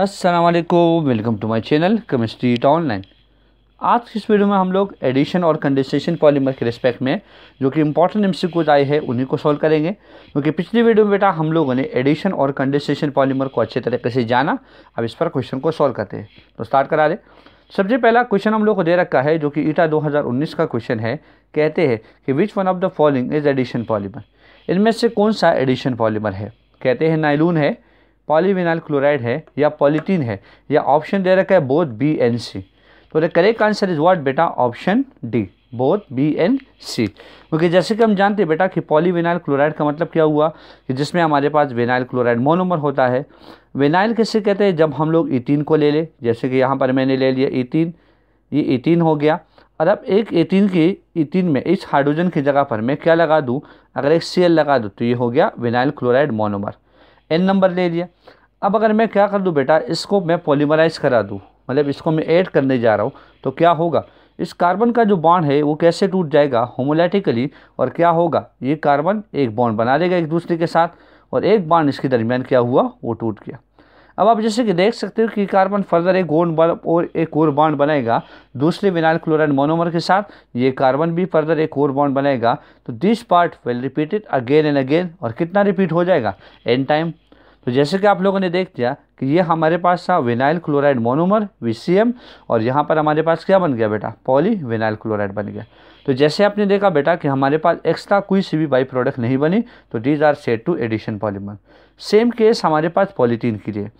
अस्सलाम वालेकुम welcome to my channel chemistry it online आज की इस वीडियो में हम लोग एडिशन और कंडेंसेशन पॉलीमर के रिस्पेक्ट में जो कि इंपॉर्टेंट एमसीक्यूज आए हैं उन्हीं को सॉल्व करेंगे क्योंकि पिछली वीडियो में बेटा हम लोगों ने एडिशन और कंडेंसेशन पॉलीमर को अच्छे तरीके से जाना अब इस पर क्वेश्चन को सॉल्व करते हैं तो स्टार्ट करा दें सबसे पहला क्वेश्चन हम लोग को दे रखा है जो कि ईटा उन्नीस का क्वेश्चन है कहते हैं कि which one of the following is addition polymer इनमें से कौन सा एडिशन पॉलीमर है कहते हैं नाइलून है पॉलीविनाइल क्लोराइड है या पॉलीटीन है या ऑप्शन दे रखा है बोथ बी एन सी तो the correct answer is what बेटा option D both B and C क्योंकि जैसे कि हम जानते हैं बेटा कि पॉलीविनाइल क्लोराइड का मतलब क्या हुआ कि जिसमें हमारे पास विनाइल क्लोराइड मोनोमर होता है विनाइल कैसे कहते हैं जब हम लोग इटीन e को ले लें जैसे कि यहाँ पर मैंने ले लिया इटीन e ये एटीन e हो गया और अब एक एटीन के एटीन में इस हाइड्रोजन की जगह पर मैं क्या लगा दूँ अगर एक सी लगा दूँ तो ये हो गया vinyl chloride monomer n number ले लिया अब अगर मैं क्या कर दूँ बेटा इसको मैं पॉलीमराइज करा दूँ मतलब इसको मैं ऐड करने जा रहा हूँ तो क्या होगा इस कार्बन का जो बॉन्ड है वो कैसे टूट जाएगा होमोलैटिकली और क्या होगा ये कार्बन एक बॉन्ड बना लेगा एक दूसरे के साथ और एक बॉन्ड इसके दरमियान क्या हुआ वो टूट गया अब आप जैसे कि देख सकते हो कि कार्बन फर्दर एक गोन और एक और बॉन्ड बनाएगा दूसरे विनाइल क्लोराइड मोनोमर के साथ ये कार्बन भी फर्दर एक और बॉन्ड बनाएगा तो this part will repeated again and again और कितना रिपीट हो जाएगा एन टाइम तो जैसे कि आप लोगों ने देख दिया कि ये हमारे पास था विनाइल क्लोराइड मोनोमर वी और यहाँ पर हमारे पास क्या बन गया बेटा पॉली विनाइल क्लोराइड बन गया तो जैसे आपने देखा बेटा कि हमारे पास एक्स्ट्रा कोई सी भी बाई प्रोडक्ट नहीं बनी तो these are said to addition polymer same case हमारे पास पॉलीथीन के लिए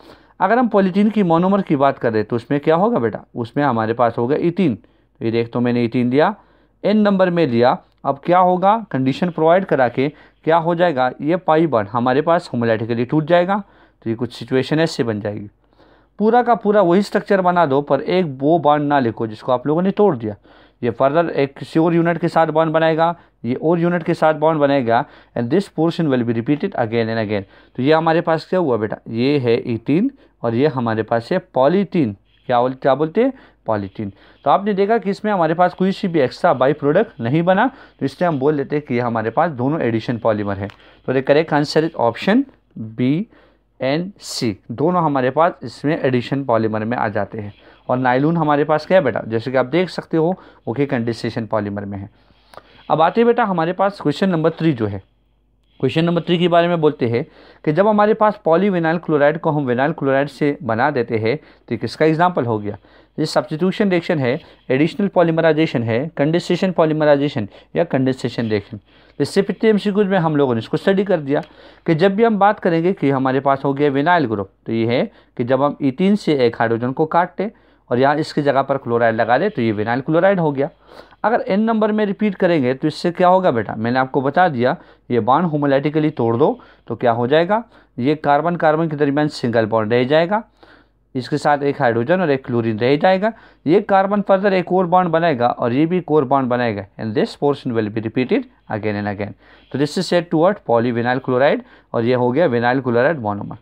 अगर हम पॉलीथीन की मोनोमर की बात करें तो उसमें क्या होगा बेटा उसमें हमारे पास होगा इथीन तो ये देख तो मैंने इथीन दिया एन नंबर में लिया अब क्या होगा कंडीशन प्रोवाइड करा के क्या हो जाएगा ये पाई बन हमारे पास होमोलैटिकली टूट जाएगा तो ये कुछ सिचुएशन ऐसे बन जाएगी पूरा का पूरा वही स्ट्रक्चर बना दो पर एक वो बॉन्ड ना लिखो जिसको आप लोगों ने तोड़ दिया ये फर्दर एक किसी और यूनिट के साथ बॉन्ड बनाएगा ये और यूनिट के साथ बॉन्ड बनाएगा and this portion will be repeated again and again तो ये हमारे पास क्या हुआ बेटा ये है ईटीन e और ये हमारे पास है पॉलीटीन क्या बोल क्या बोलते हैं पॉलीटीन तो आपने देखा कि इसमें हमारे पास कोई सी भी एक्स्ट्रा बाई प्रोडक्ट नहीं बना तो इसलिए हम बोल लेते हैं कि ये हमारे पास दोनों एडिशन पॉलीमर है तो the correct answer is option B and C दोनों हमारे पास इसमें एडिशन पॉलीमर में आ जाते हैं और नाइलून हमारे पास क्या है बेटा जैसे कि आप देख सकते हो वो कि कंडेसेशन पॉलीमर में है अब आते बेटा हमारे पास क्वेश्चन नंबर थ्री जो है क्वेश्चन नंबर थ्री के बारे में बोलते हैं कि जब हमारे पास पॉलीविनाइल क्लोराइड को हम विनाइल क्लोराइड से बना देते हैं तो किसका एग्जाम्पल हो गया ये सब्सटीट्यूशन रिएक्शन है एडिशनल पॉलीमराइजेशन है कंडेंसेशन पॉलीमराइजेशन या कंडेंसेशन रिएक्शन तो इससे पिछले एम में हम लोगों ने इसको स्टडी कर दिया कि जब भी हम बात करेंगे कि हमारे पास हो गया विनाइल ग्रुप तो ये है कि जब हम इथिन से एक हाइड्रोजन को काटते और यहाँ इसकी जगह पर क्लोराइड लगा दें तो ये विनाइल क्लोराइड हो गया अगर एन नंबर में रिपीट करेंगे तो इससे क्या होगा बेटा मैंने आपको बता दिया ये बाण होमोलाइटिकली तोड़ दो तो क्या हो जाएगा ये कार्बन कार्बन के दरमियान सिंगल बॉन्ड रह जाएगा इसके साथ एक हाइड्रोजन और एक क्लोरीन रह जाएगा ये कार्बन फर्दर एक और बॉन्ड बनाएगा और ये भी एक और बॉन्ड बनाएगा and this portion will be repeated again and again तो this is said toward polyvinyl chloride और ये हो गया विनाइल क्लोराइड मोनोमर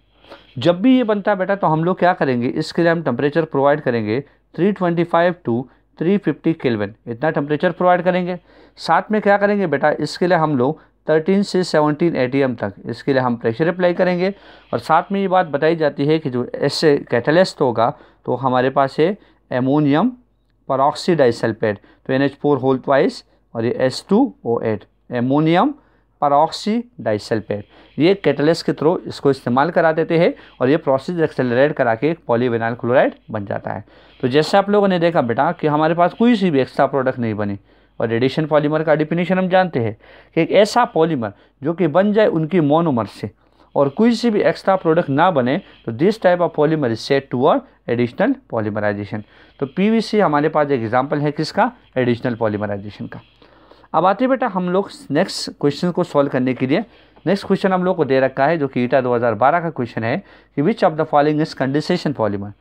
जब भी ये बनता है बेटा तो हम लोग क्या करेंगे इसके लिए हम टेम्परेचर प्रोवाइड करेंगे 325 टू 350 फिफ्टी इतना टेम्परेचर प्रोवाइड करेंगे साथ में क्या करेंगे बेटा इसके लिए हम लोग 13 से 17 एटीएम तक इसके लिए हम प्रेशर अप्लाई करेंगे और साथ में ये बात बताई जाती है कि जो ऐसे कैटलिस्ट होगा तो हमारे पास है एमोनियम परऑक्सीडाइसल्फेट तो एन एच फोर होल्थ और ये S two O eight ammonium peroxy disulphate ये कैटलिस्ट के थ्रू इसको इस्तेमाल करा देते हैं और ये प्रोसेस एक्सेलरेट करा के पॉलीविनाइल क्लोराइड बन जाता है तो जैसे आप लोगों ने देखा बेटा कि हमारे पास कोई सी भी एक्स्ट्रा प्रोडक्ट नहीं बनी और रेडिएशन पॉलीमर का डिफिनेशन हम जानते हैं कि एक ऐसा पॉलीमर जो कि बन जाए उनकी मोनोमर से और कोई सी भी एक्स्ट्रा प्रोडक्ट ना बने तो this type of polymer is said toward additional polymerization तो पीवीसी हमारे पास एक एग्जाम्पल है किसका एडिशनल पॉलीमराइजेशन का अब आते बेटा हम लोग नेक्स्ट क्वेश्चन को सॉल्व करने के लिए नेक्स्ट क्वेश्चन हम लोग को दे रखा है जो कि ईटा 2012 का क्वेश्चन है कि which of the following is condensation polymer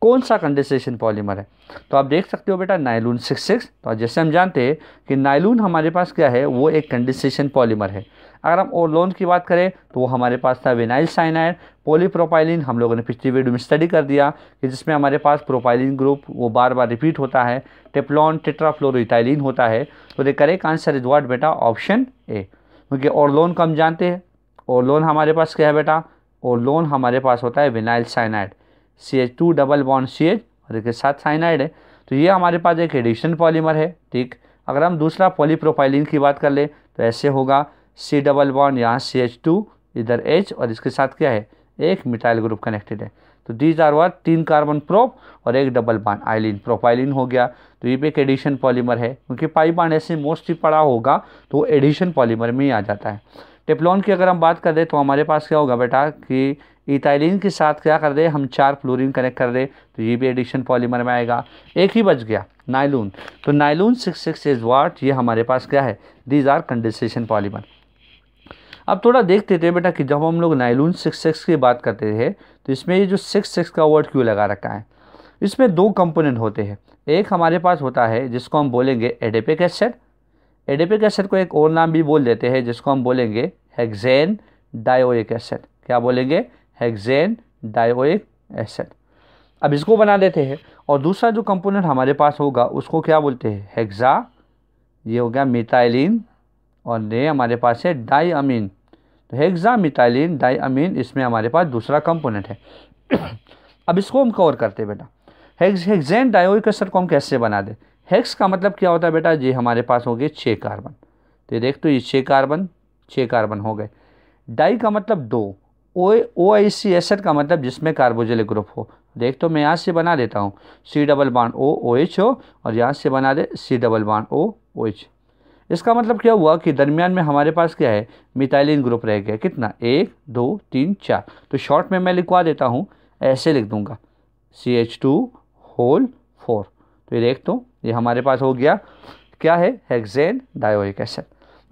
कौन सा कंडेसेशन पॉलीमर है तो आप देख सकते हो बेटा नाइलून सिक्स सिक्स तो जैसे हम जानते हैं कि नाइलून हमारे पास क्या है वो एक कंडेसेशन पॉलीमर है अगर हम ओलोन की बात करें तो वो हमारे पास था विनाइल साइनाइड पोलीप्रोपाइलिन हम लोगों ने पिछली वीडियो में स्टडी कर दिया कि जिसमें हमारे पास प्रोपाइलिन ग्रुप वो बार बार रिपीट होता है टेप्लॉन टेट्राफ्लोरोइथाइलिन होता है तो the correct answer is what बेटा ऑप्शन ए क्योंकि ओरलोन को हम जानते हैं ओरलोन हमारे पास क्या है बेटा ओरलोन हमारे पास होता है vinyl cyanide C H two double bond C H और इसके साथ साइनाइड है तो ये हमारे पास एक एडिशन पॉलीमर है ठीक अगर हम दूसरा पॉलीप्रोफाइलिन की बात कर लें तो ऐसे होगा सी डबल बॉन्ड यहाँ सी एच टू इधर एच और इसके साथ क्या है एक मिटाइल ग्रुप कनेक्टेड है तो दीज आर वर तीन कार्बन प्रोप और एक डबल बॉन्ड आइलिन प्रोफाइलिन हो गया तो ये भी एक एडिशन पॉलीमर है क्योंकि पाई बॉन्ड ऐसे मोस्टली पड़ा होगा तो एडिशन पॉलीमर में ही आ जाता है टेफ्लॉन की अगर हम बात कर दें तो हमारे पास क्या होगा बेटा कि इथाइलिन के साथ क्या कर दे हम चार फ्लोरिन कनेक्ट कर दे तो ये भी एडिक्शन पॉलीमर में आएगा एक ही बच गया नाइलून तो nylon six six is what ये हमारे पास क्या है दीज आर कंडेंसेशन पॉलीमर अब थोड़ा देख देते हैं बेटा कि जब हम लोग नाइलून सिक्स सिक्स की बात करते हैं तो इसमें ये जो सिक्स सिक्स का वर्ड क्यों लगा रखा है इसमें दो कंपोनेंट होते हैं एक हमारे पास होता है जिसको हम बोलेंगे एडेपिक एसिड एडिपिक एसिड को एक और नाम भी बोल देते हैं जिसको हम बोलेंगे हेक्जेन डायोइक एसिड क्या बोलेंगे हेक्जेन डायोइक एसिड अब इसको बना देते हैं और दूसरा जो कंपोनेंट हमारे पास होगा उसको क्या बोलते हैं हेक्सा ये हो गया मिथाइलिन और ये हमारे पास है अमीन तो हेक्सा मिथाइलिन अमीन इसमें हमारे पास दूसरा कंपोनेंट है अब इसको हम कवर करते बेटा हेक्स हेक्जेन डायोइक एसिड को हम कैसे बना दें हेक्स का मतलब क्या होता है बेटा जी हमारे पास हो गए छः कार्बन तो ये देख तो ये छः कार्बन छः कार्बन हो गए डाई का मतलब दो ओ ओ आई सी एसड का मतलब जिसमें कार्बोजिलिक ग्रुप हो देख तो मैं यहाँ से बना देता हूँ सी डबल बान ओ ओ एच हो और यहाँ से बना दे सी डबल बान ओ ओ एच इसका मतलब क्या हुआ कि दरमियान में हमारे पास क्या है मिथाइलिन ग्रुप रह गया कितना एक दो तीन चार तो शॉर्ट में मैं लिखवा देता हूँ ऐसे लिख दूँगा C H two whole four तो ये देख दो तो, ये हमारे पास हो गया क्या है हेक्सेन डायोइक एसिड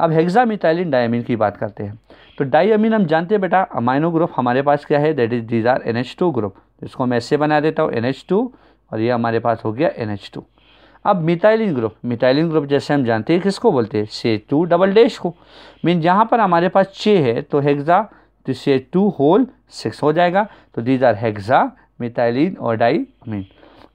अब हेक्सामिथाइलिन डायमिन की बात करते हैं तो डायमीन हम जानते हैं बेटा अमाइनो ग्रुप हमारे पास क्या है that is these are N H two group इसको मैं ऐसे बना देता हूँ एन एच टू और ये हमारे पास हो गया एन एच टू अब मिथाइलिन ग्रुप मिथाइलिन ग्रुप जैसे हम जानते हैं किसको बोलते हैं से टू डबल डैश को मीन यहाँ पर हमारे पास छः है तो हेक्सा तो से टू होल सिक्स हो जाएगा तो दीज आर हेगजा मिथाइलिन और डाई अमीन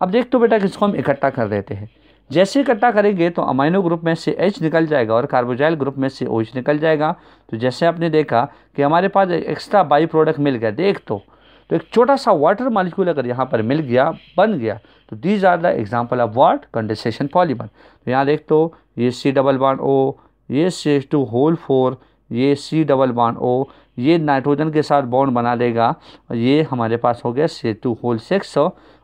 अब देख तो बेटा किसको हम इकट्ठा कर देते हैं जैसे इकट्ठा करेंगे तो अमाइनो ग्रुप में से एच निकल जाएगा और कार्बोजाइल ग्रुप में से ओच निकल जाएगा तो जैसे आपने देखा कि हमारे पास एक एक्स्ट्रा बाई प्रोडक्ट मिल गया देख तो तो एक छोटा सा वाटर मालिक्यूल अगर यहाँ पर मिल गया बन गया तो these are the example of what condensation polymer तो यहाँ देख तो ये सी डबल वन ओ ये सी टू होल फोर ये सी डबल वन ओ ये नाइट्रोजन के साथ बॉन्ड बना देगा ये हमारे पास हो गया सी टू होल सिक्स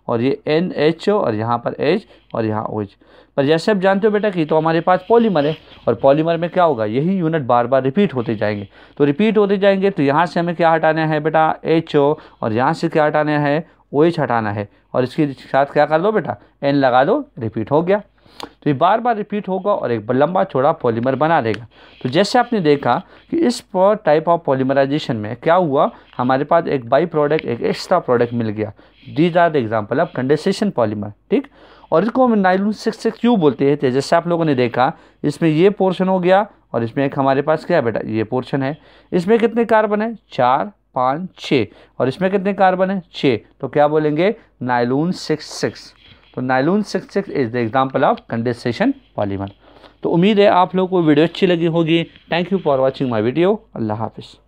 और ये एन एच ओ और यहाँ पर एच और यहाँ ओच पर जैसे आप जानते हो बेटा कि तो हमारे पास पॉलीमर है और पॉलीमर में क्या होगा यही यूनिट बार बार रिपीट होते जाएंगे तो रिपीट होते जाएंगे तो यहाँ से हमें क्या हटाना है बेटा एच ओ और यहाँ से क्या हटाना है ओ एच हटाना है और इसके साथ क्या कर लो बेटा एन लगा दो रिपीट हो गया तो ये बार बार रिपीट होगा और एक लंबा चौड़ा पॉलीमर बना देगा तो जैसे आपने देखा कि इस टाइप ऑफ पॉलीमराइजेशन में क्या हुआ हमारे पास एक बाई प्रोडक्ट एक एक्स्ट्रा प्रोडक्ट मिल गया these are the example of condensation polymer ठीक और इसको हम नाइलून सिक्स से क्यों बोलते हैं तो जैसे आप लोगों ने देखा इसमें ये पोर्शन हो गया और इसमें एक हमारे पास क्या बेटा ये पोर्शन है इसमें कितने कार्बन है चार पाँच छः और इसमें कितने कार्बन है छः तो क्या बोलेंगे नाइलून सिक्स सिक्स तो nylon six six is the example of condensation polymer तो उम्मीद है आप लोग को वीडियो अच्छी लगी होगी thank you for watching my video अल्लाह हाफिज़